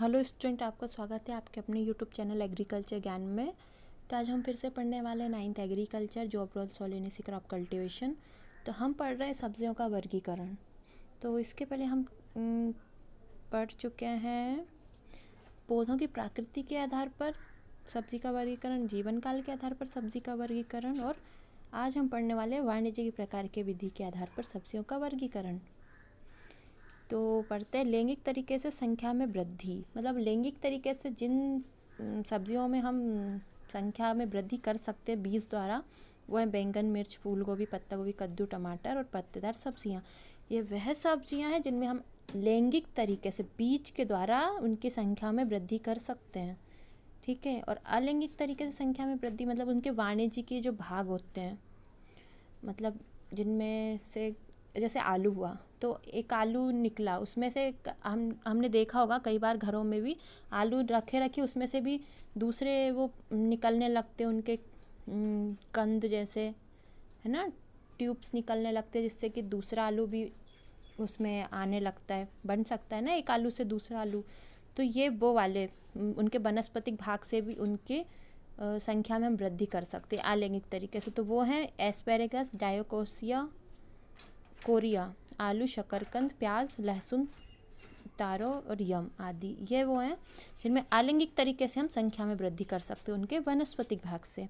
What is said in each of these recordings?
hello student आपका स्वागत है आपके अपने यूट्यूब चैनल एग्रीकल्चर ज्ञान में तो आज हम फिर से पढ़ने वाले हैं ninth agriculture job role solanaceae crop cultivation तो हम पढ़ रहे हैं सब्जियों का वर्गीकरण तो इसके पहले हम पढ़ चुके हैं पौधों की प्रकृति के आधार पर सब्जी का वर्गीकरण जीवन काल के आधार पर सब्जी का वर्गीकरण और आज हम पढ़ने वाले वाणिज्य के प्रकार के विधि के आधार पर सब्जियों का वर्गीकरण तो पढ़ते हैं लैंगिक तरीके से संख्या में वृद्धि मतलब लैंगिक तरीके से जिन सब्जियों में हम संख्या में वृद्धि कर सकते हैं बीज द्वारा वह है बैंगन मिर्च फूल गोभी पत्ता गोभी कद्दू टमाटर और पत्तेदार सब्जियाँ ये वह सब्जियाँ हैं जिनमें हम लैंगिक तरीके से बीज के द्वारा उनकी संख्या में वृद्धि कर सकते हैं ठीक है और अलैंगिक तरीके से संख्या में वृद्धि मतलब उनके वाणिज्य के जो भाग होते हैं मतलब जिनमें से जैसे आलू हुआ तो एक आलू निकला उसमें से हम हमने देखा होगा कई बार घरों में भी आलू रखे रखे उसमें से भी दूसरे वो निकलने लगते उनके कंद जैसे है ना ट्यूब्स निकलने लगते जिससे कि दूसरा आलू भी उसमें आने लगता है बन सकता है ना एक आलू से दूसरा आलू तो ये वो वाले उनके वनस्पतिक भाग से भी उनके संख्या में हम वृद्धि कर सकते हैं आलैंगिक तरीके से तो वो हैं एस्पेरेगस डायोकोसिया कोरिया आलू शकरकंद प्याज लहसुन तारो और यम आदि ये वो हैं जिनमें आलिंगिक तरीके से हम संख्या में वृद्धि कर सकते हैं उनके वनस्पतिक भाग से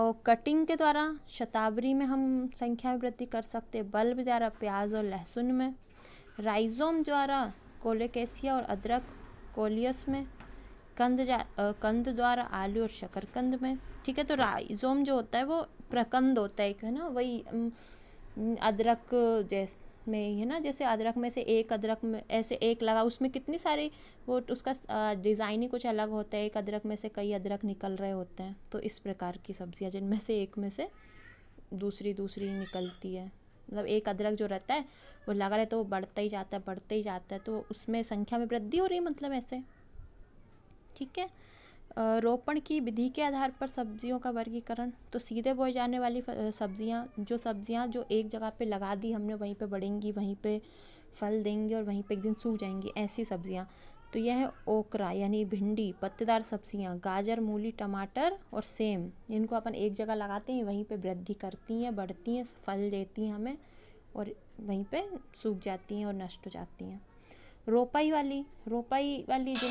और कटिंग के द्वारा शताबरी में हम संख्या में वृद्धि कर सकते हैं बल्ब द्वारा प्याज और लहसुन में राइजोम द्वारा कोलेकेसिया और अदरक कोलियस में कंद जा कंद द्वारा आलू और शकरकंद में ठीक है तो राइजोम जो होता है वो प्रकंद होता है एक है ना वही अदरक जैसे में है ना जैसे अदरक में से एक अदरक में ऐसे एक लगा उसमें कितनी सारी वो उसका डिज़ाइन ही कुछ अलग होता है एक अदरक में से कई अदरक निकल रहे होते हैं तो इस प्रकार की सब्ज़ियाँ जिनमें से एक में से दूसरी दूसरी निकलती है मतलब एक अदरक जो रहता है वो लगा रहता तो है वो बढ़ता ही जाता है बढ़ते ही जाता है तो उसमें संख्या में वृद्धि हो रही है मतलब ऐसे ठीक है रोपण की विधि के आधार पर सब्जियों का वर्गीकरण तो सीधे बोए जाने वाली सब्जियां जो सब्जियां जो एक जगह पे लगा दी हमने वहीं पे बढ़ेंगी वहीं पे फल देंगी और वहीं पे एक दिन सूख जाएंगी ऐसी सब्जियां तो यह है ओकरा यानी भिंडी पत्तेदार सब्जियां गाजर मूली टमाटर और सेम इनको अपन एक जगह लगाते हैं वहीं पर वृद्धि करती हैं बढ़ती हैं फल देती हैं हमें और वहीं पर सूख जाती हैं और नष्ट हो जाती हैं रोपाई वाली रोपाई वाली जो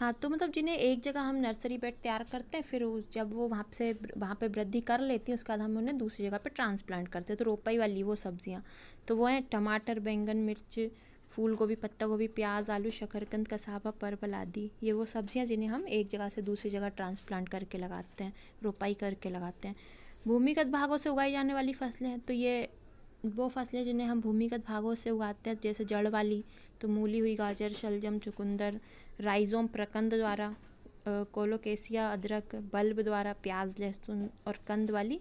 हाँ तो मतलब जिन्हें एक जगह हम नर्सरी बेड तैयार करते हैं फिर जब वो वहाँ से वहाँ पे वृद्धि कर लेती हैं उसके बाद हम उन्हें दूसरी जगह पे ट्रांसप्लांट करते हैं तो रोपाई वाली वो सब्जियाँ तो वो हैं टमाटर बैंगन मिर्च फूल गोभी पत्ता गोभी प्याज आलू शकरकंद कसाबा परवल आदि ये वो सब्जियाँ जिन्हें हम एक जगह से दूसरी जगह ट्रांसप्लांट करके लगाते हैं रोपाई करके लगाते हैं भूमिगत भागों से उगाई जाने वाली फसलें हैं तो ये वो फसलें जिन्हें हम भूमिगत भागों से उगाते हैं जैसे जड़ वाली तो मूली हुई गाजर शलजम चुकंदर राइजोम प्रकंद द्वारा कोलोकेसिया अदरक बल्ब द्वारा प्याज लहसुन और कंद वाली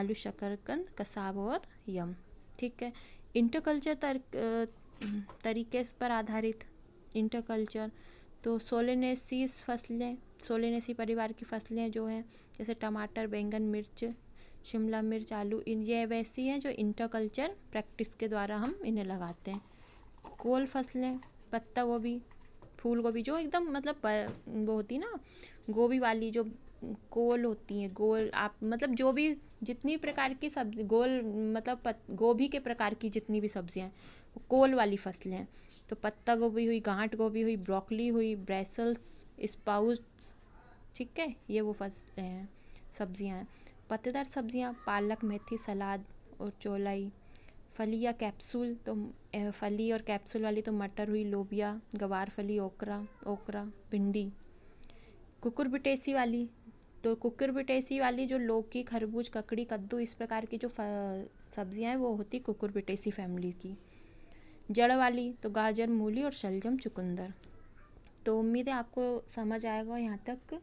आलू शकरकंद कसाब और यम ठीक है इंटरकल्चर तर, तरीके पर आधारित इंटरकल्चर तो सोलेनेसीस फसलें सोलेनेसी परिवार की फसलें जो हैं जैसे टमाटर बैंगन मिर्च शिमला मिर्च आलू इन ये वैसी हैं जो इंटरकल्चर प्रैक्टिस के द्वारा हम इन्हें लगाते हैं कोल फसलें पत्ता गोभी फूल गोभी जो एकदम मतलब वो होती ना गोभी वाली जो गोल होती हैं गोल आप मतलब जो भी जितनी प्रकार की सब्जी गोल मतलब गोभी के प्रकार की जितनी भी सब्जियां कोल वाली फसलें तो पत्ता गोभी हुई गांठ गोभी हुई ब्रोकली हुई ब्रेसल्स स्पाउस ठीक है ये वो फसलें हैं सब्जियां हैं पत्तेदार सब्जियां पालक मेथी सलाद और चौलाई फली या कैप्सूल तो फली और कैप्सूल वाली तो मटर हुई लोबिया गवार फली ओकरा ओकरा भिंडी कुकुरबिटेसी वाली तो कुकुरबिटेसी वाली जो लौकी खरबूज ककड़ी कद्दू इस प्रकार की जो सब्जियां हैं वो होती कुकुरबिटेसी फैमिली की जड़ वाली तो गाजर मूली और शलजम चुकंदर तो उम्मीद है आपको समझ आएगा यहाँ तक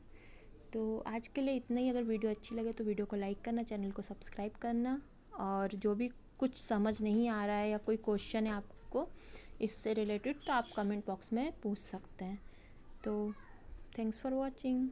तो आज के लिए इतना ही अगर वीडियो अच्छी लगे तो वीडियो को लाइक करना चैनल को सब्सक्राइब करना और जो भी कुछ समझ नहीं आ रहा है या कोई क्वेश्चन है आपको इससे रिलेटेड तो आप कमेंट बॉक्स में पूछ सकते हैं तो थैंक्स फॉर वॉचिंग